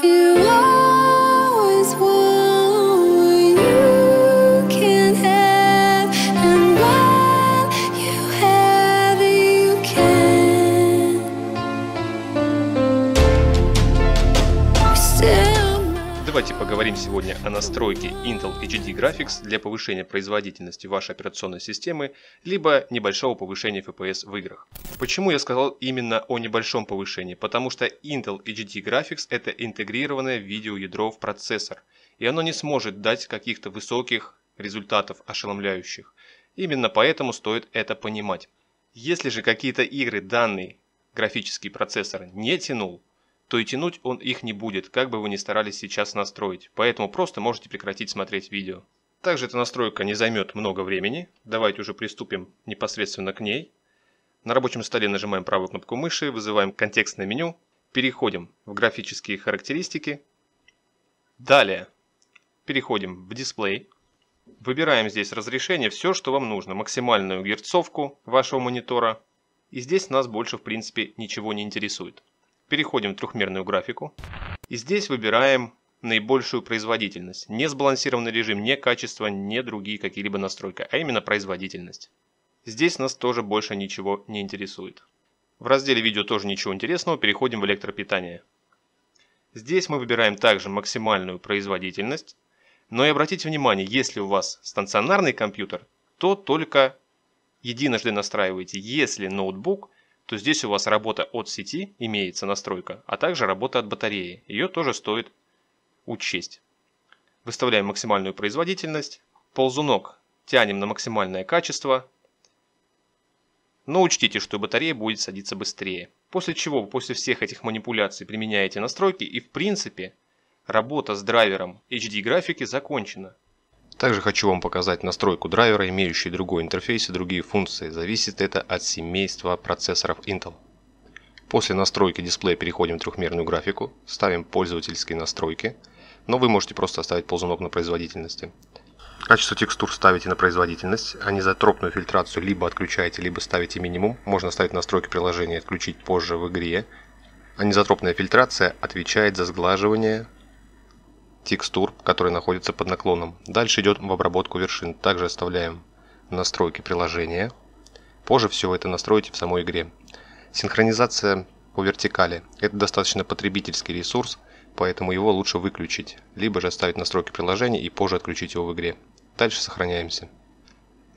you Давайте поговорим сегодня о настройке Intel HD Graphics для повышения производительности вашей операционной системы, либо небольшого повышения FPS в играх. Почему я сказал именно о небольшом повышении? Потому что Intel HD Graphics это интегрированное видеоядро в процессор, и оно не сможет дать каких-то высоких результатов ошеломляющих. Именно поэтому стоит это понимать. Если же какие-то игры данный графический процессор не тянул, то и тянуть он их не будет, как бы вы ни старались сейчас настроить, поэтому просто можете прекратить смотреть видео. Также эта настройка не займет много времени, давайте уже приступим непосредственно к ней. На рабочем столе нажимаем правую кнопку мыши, вызываем контекстное меню, переходим в графические характеристики. Далее переходим в дисплей. Выбираем здесь разрешение, все, что вам нужно, максимальную герцовку вашего монитора. И здесь нас больше в принципе ничего не интересует. Переходим в трехмерную графику. И здесь выбираем наибольшую производительность. Не сбалансированный режим, не качество, не другие какие-либо настройки, а именно производительность. Здесь нас тоже больше ничего не интересует. В разделе видео тоже ничего интересного, переходим в электропитание. Здесь мы выбираем также максимальную производительность. Но и обратите внимание, если у вас стационарный компьютер, то только единожды настраивайте Если ноутбук, то здесь у вас работа от сети, имеется настройка, а также работа от батареи. Ее тоже стоит учесть. Выставляем максимальную производительность. Ползунок тянем на максимальное качество. Но учтите, что батарея будет садиться быстрее. После чего, после всех этих манипуляций применяете настройки и в принципе работа с драйвером HD графики закончена. Также хочу вам показать настройку драйвера, имеющий другой интерфейс и другие функции. Зависит это от семейства процессоров Intel. После настройки дисплея переходим в трехмерную графику, ставим пользовательские настройки, но вы можете просто оставить ползунок на производительности. Качество текстур ставите на производительность, а не за тропную фильтрацию либо отключаете, либо ставите минимум. Можно ставить настройки приложения «Отключить позже в игре». А не за незатропная фильтрация отвечает за сглаживание текстур, которые находятся под наклоном. Дальше идет в обработку вершин. Также оставляем настройки приложения. Позже все это настроите в самой игре. Синхронизация по вертикали. Это достаточно потребительский ресурс, поэтому его лучше выключить, либо же оставить настройки приложения и позже отключить его в игре. Дальше сохраняемся.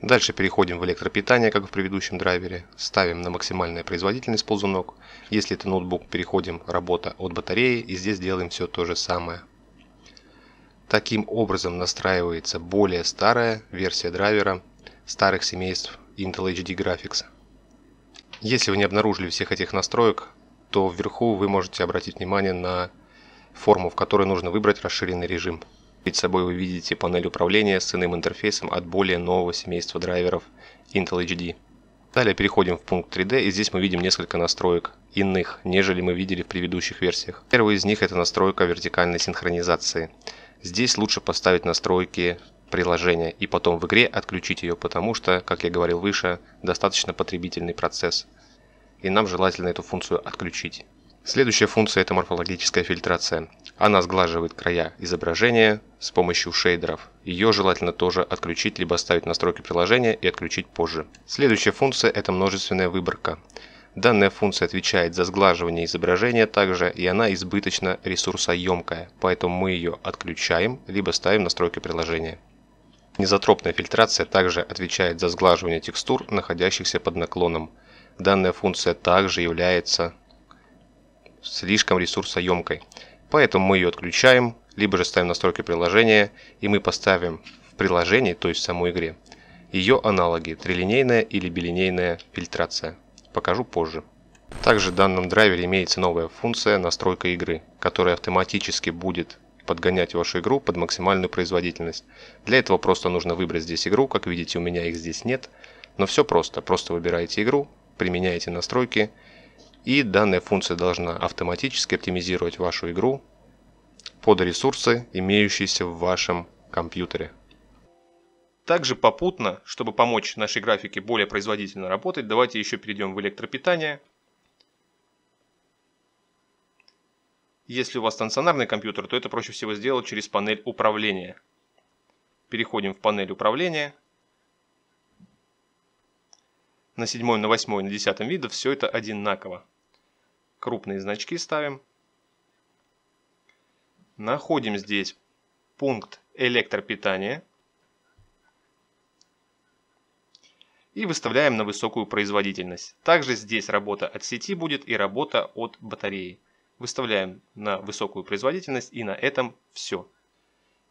Дальше переходим в электропитание, как в предыдущем драйвере. Ставим на максимальную производительность ползунок. Если это ноутбук, переходим работа от батареи и здесь делаем все то же самое. Таким образом настраивается более старая версия драйвера старых семейств Intel HD Graphics. Если вы не обнаружили всех этих настроек, то вверху вы можете обратить внимание на форму, в которой нужно выбрать расширенный режим. Перед собой вы видите панель управления с иным интерфейсом от более нового семейства драйверов Intel HD. Далее переходим в пункт 3D, и здесь мы видим несколько настроек, иных, нежели мы видели в предыдущих версиях. Первая из них это настройка вертикальной синхронизации. Здесь лучше поставить настройки приложения и потом в игре отключить ее, потому что, как я говорил выше, достаточно потребительный процесс. И нам желательно эту функцию отключить. Следующая функция – это морфологическая фильтрация. Она сглаживает края изображения с помощью шейдеров. Ее желательно тоже отключить, либо оставить настройки приложения и отключить позже. Следующая функция – это множественная выборка. Данная функция отвечает за сглаживание изображения также, и она избыточно ресурсоемкая, поэтому мы ее отключаем, либо ставим настройки приложения. Низотропная фильтрация также отвечает за сглаживание текстур, находящихся под наклоном. Данная функция также является слишком ресурсоемкой, поэтому мы ее отключаем, либо же ставим настройки приложения, и мы поставим в приложении, то есть в самой игре, ее аналоги – трилинейная или билинейная фильтрация покажу позже. Также в данном драйвере имеется новая функция настройка игры, которая автоматически будет подгонять вашу игру под максимальную производительность. Для этого просто нужно выбрать здесь игру, как видите у меня их здесь нет, но все просто, просто выбираете игру, применяете настройки и данная функция должна автоматически оптимизировать вашу игру под ресурсы, имеющиеся в вашем компьютере. Также попутно, чтобы помочь нашей графике более производительно работать, давайте еще перейдем в электропитание. Если у вас стационарный компьютер, то это проще всего сделать через панель управления. Переходим в панель управления. На седьмом, на восьмой, на десятом видах все это одинаково. Крупные значки ставим. Находим здесь пункт электропитания. и выставляем на высокую производительность. Также здесь работа от сети будет и работа от батареи. Выставляем на высокую производительность и на этом все.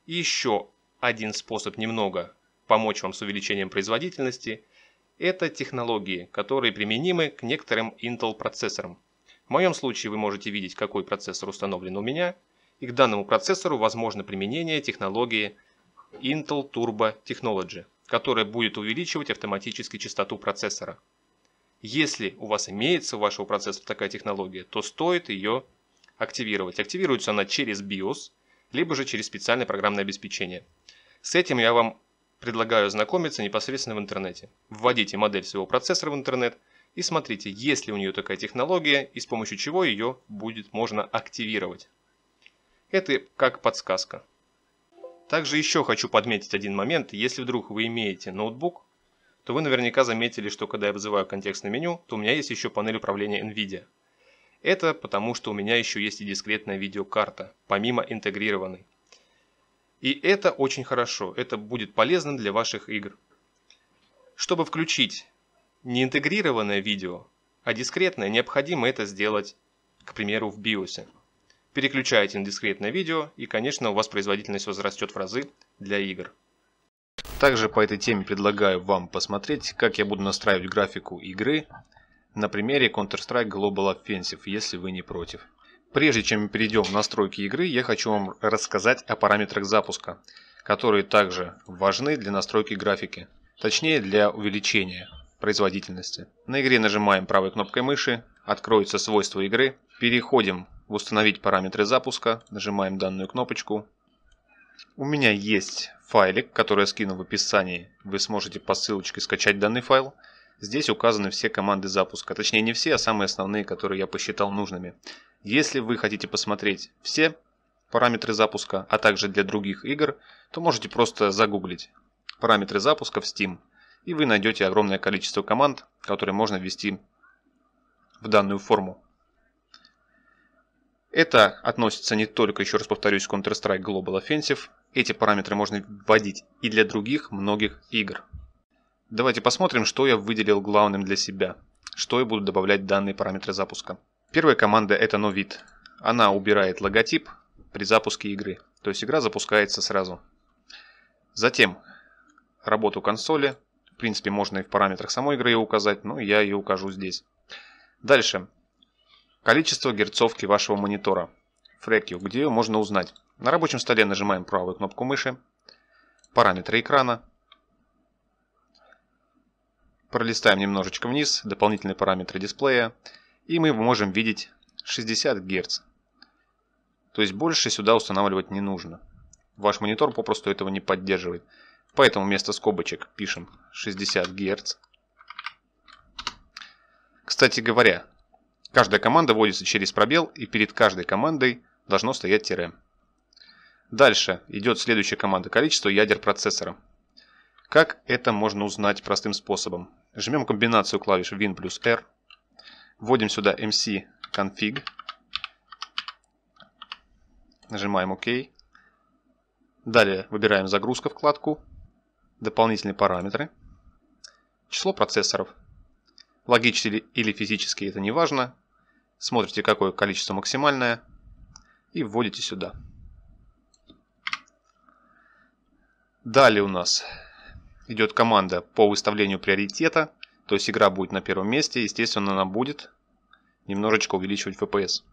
И еще один способ немного помочь вам с увеличением производительности – это технологии, которые применимы к некоторым Intel процессорам. В моем случае вы можете видеть, какой процессор установлен у меня, и к данному процессору возможно применение технологии Intel Turbo Technology – которая будет увеличивать автоматически частоту процессора. Если у вас имеется у вашего процессора такая технология, то стоит ее активировать. Активируется она через BIOS, либо же через специальное программное обеспечение. С этим я вам предлагаю ознакомиться непосредственно в интернете. Вводите модель своего процессора в интернет и смотрите, есть ли у нее такая технология и с помощью чего ее будет можно активировать. Это как подсказка. Также еще хочу подметить один момент. Если вдруг вы имеете ноутбук, то вы наверняка заметили, что когда я вызываю контекстное меню, то у меня есть еще панель управления NVIDIA. Это потому, что у меня еще есть и дискретная видеокарта, помимо интегрированной. И это очень хорошо, это будет полезно для ваших игр. Чтобы включить не интегрированное видео, а дискретное, необходимо это сделать, к примеру, в BIOS переключаете на дискретное видео, и, конечно, у вас производительность возрастет в разы для игр. Также по этой теме предлагаю вам посмотреть, как я буду настраивать графику игры на примере Counter-Strike Global Offensive, если вы не против. Прежде чем мы перейдем в настройки игры, я хочу вам рассказать о параметрах запуска, которые также важны для настройки графики, точнее для увеличения производительности. На игре нажимаем правой кнопкой мыши, откроются свойства игры, переходим в установить параметры запуска, нажимаем данную кнопочку. У меня есть файлик, который я скину в описании, вы сможете по ссылочке скачать данный файл. Здесь указаны все команды запуска, точнее не все, а самые основные, которые я посчитал нужными. Если вы хотите посмотреть все параметры запуска, а также для других игр, то можете просто загуглить параметры запуска в Steam и вы найдете огромное количество команд, которые можно ввести в данную форму. Это относится не только, еще раз повторюсь, к Counter-Strike Global Offensive. Эти параметры можно вводить и для других многих игр. Давайте посмотрим, что я выделил главным для себя, что я буду добавлять в данные параметры запуска. Первая команда это новит. Она убирает логотип при запуске игры, то есть игра запускается сразу. Затем работу консоли, в принципе, можно и в параметрах самой игры ее указать, но я ее укажу здесь. Дальше. Количество герцовки вашего монитора. Фрекью, где ее можно узнать. На рабочем столе нажимаем правую кнопку мыши. Параметры экрана. Пролистаем немножечко вниз, дополнительные параметры дисплея. И мы можем видеть 60 Гц. То есть больше сюда устанавливать не нужно. Ваш монитор попросту этого не поддерживает. Поэтому вместо скобочек пишем 60 Гц. Кстати говоря, каждая команда вводится через пробел, и перед каждой командой должно стоять тире. Дальше идет следующая команда количество ядер процессора. Как это можно узнать простым способом? Жмем комбинацию клавиш Win плюс R, вводим сюда MC config, нажимаем ОК. OK. Далее выбираем загрузка вкладку дополнительные параметры, число процессоров, логические или физические, это не важно, смотрите какое количество максимальное и вводите сюда. Далее у нас идет команда по выставлению приоритета, то есть игра будет на первом месте, естественно она будет немножечко увеличивать FPS.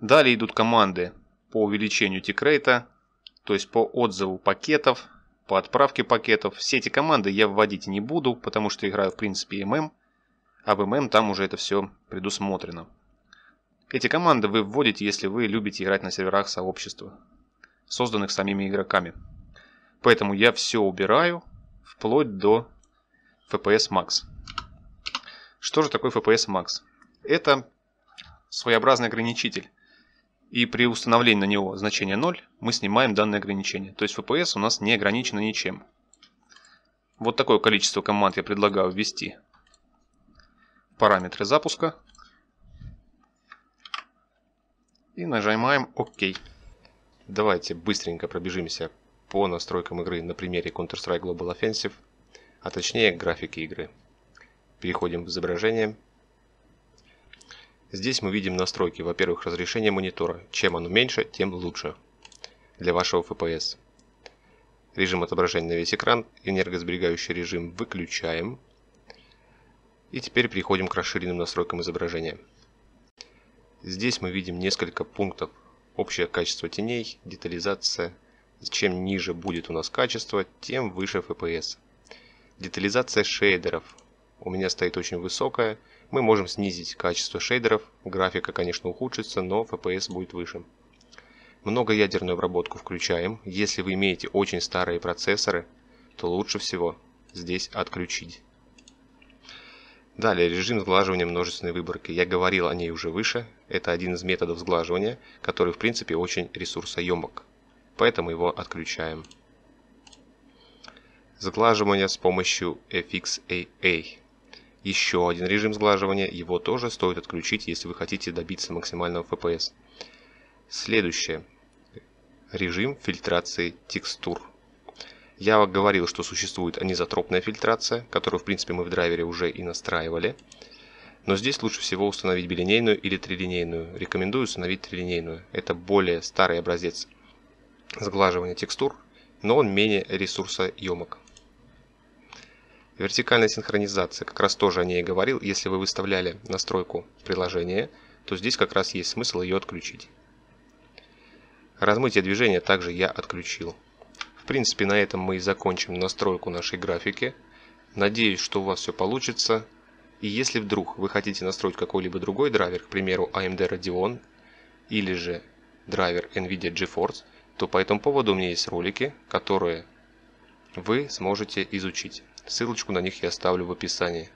Далее идут команды по увеличению тикрейта, то есть по отзыву пакетов, по отправке пакетов. Все эти команды я вводить не буду, потому что играю в принципе ММ, а в ММ там уже это все предусмотрено. Эти команды вы вводите, если вы любите играть на серверах сообщества, созданных самими игроками. Поэтому я все убираю, вплоть до FPS Max. Что же такое FPS Max? Это своеобразный ограничитель. И при установлении на него значения 0 мы снимаем данное ограничение. То есть FPS у нас не ограничено ничем. Вот такое количество команд я предлагаю ввести. Параметры запуска. И нажимаем ОК. Давайте быстренько пробежимся по настройкам игры на примере Counter-Strike Global Offensive, а точнее графики игры. Переходим в изображение. Здесь мы видим настройки, во-первых, разрешение монитора. Чем оно меньше, тем лучше для вашего FPS. Режим отображения на весь экран, энергосберегающий режим выключаем. И теперь переходим к расширенным настройкам изображения. Здесь мы видим несколько пунктов. Общее качество теней, детализация. Чем ниже будет у нас качество, тем выше FPS. Детализация шейдеров. У меня стоит очень высокая, мы можем снизить качество шейдеров, графика, конечно, ухудшится, но FPS будет выше. Многоядерную обработку включаем. Если вы имеете очень старые процессоры, то лучше всего здесь отключить. Далее, режим сглаживания множественной выборки. Я говорил о ней уже выше. Это один из методов сглаживания, который в принципе очень ресурсоемок. Поэтому его отключаем. Сглаживание с помощью FXAA. Еще один режим сглаживания, его тоже стоит отключить, если вы хотите добиться максимального FPS. Следующее. Режим фильтрации текстур. Я говорил, что существует анизотропная фильтрация, которую в принципе мы в драйвере уже и настраивали. Но здесь лучше всего установить билинейную или трилинейную. Рекомендую установить трилинейную. Это более старый образец сглаживания текстур, но он менее ресурсоемок. Вертикальная синхронизация, как раз тоже о ней говорил, если вы выставляли настройку приложения, то здесь как раз есть смысл ее отключить. Размытие движения также я отключил. В принципе, на этом мы и закончим настройку нашей графики. Надеюсь, что у вас все получится. И если вдруг вы хотите настроить какой-либо другой драйвер, к примеру AMD Radeon или же драйвер NVIDIA GeForce, то по этому поводу у меня есть ролики, которые вы сможете изучить. Ссылочку на них я оставлю в описании.